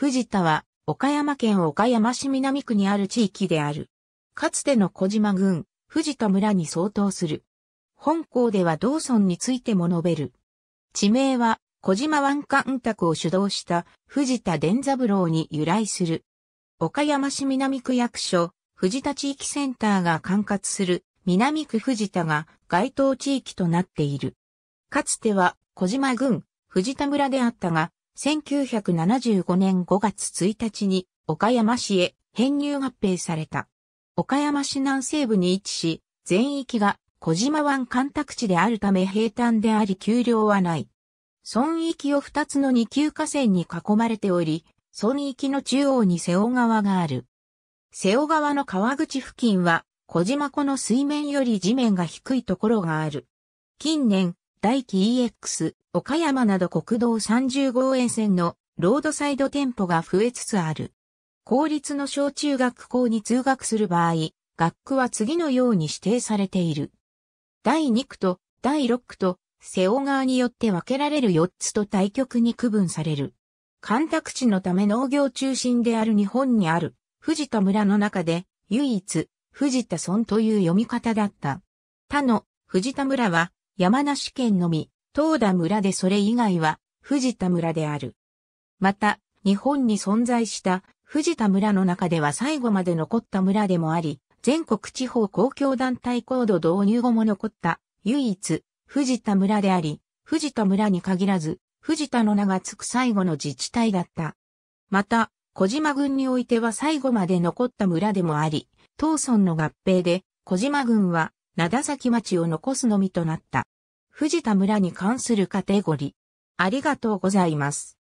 藤田は、岡山県岡山市南区にある地域である。かつての小島郡、藤田村に相当する。本校では道村についても述べる。地名は、小島湾干択を主導した藤田伝三郎に由来する。岡山市南区役所、藤田地域センターが管轄する南区藤田が該当地域となっている。かつては小島郡藤田村であったが、1975年5月1日に岡山市へ編入合併された。岡山市南西部に位置し、全域が小島湾干拓地であるため平坦であり丘陵はない。村域を2つの2級河川に囲まれており、村域の中央に瀬尾川がある。瀬尾川の川口付近は小島湖の水面より地面が低いところがある。近年、大輝 EX、岡山など国道30号沿線のロードサイド店舗が増えつつある。公立の小中学校に通学する場合、学区は次のように指定されている。第2区と第6区と瀬尾川によって分けられる4つと対局に区分される。干拓地のため農業中心である日本にある藤田村の中で唯一藤田村という読み方だった。他の藤田村は山梨県のみ、東田村でそれ以外は、藤田村である。また、日本に存在した藤田村の中では最後まで残った村でもあり、全国地方公共団体コード導入後も残った唯一藤田村であり、藤田村に限らず、藤田の名が付く最後の自治体だった。また、小島郡においては最後まで残った村でもあり、東村の合併で、小島郡は灘崎町を残すのみとなった。藤田村に関するカテゴリー。ありがとうございます。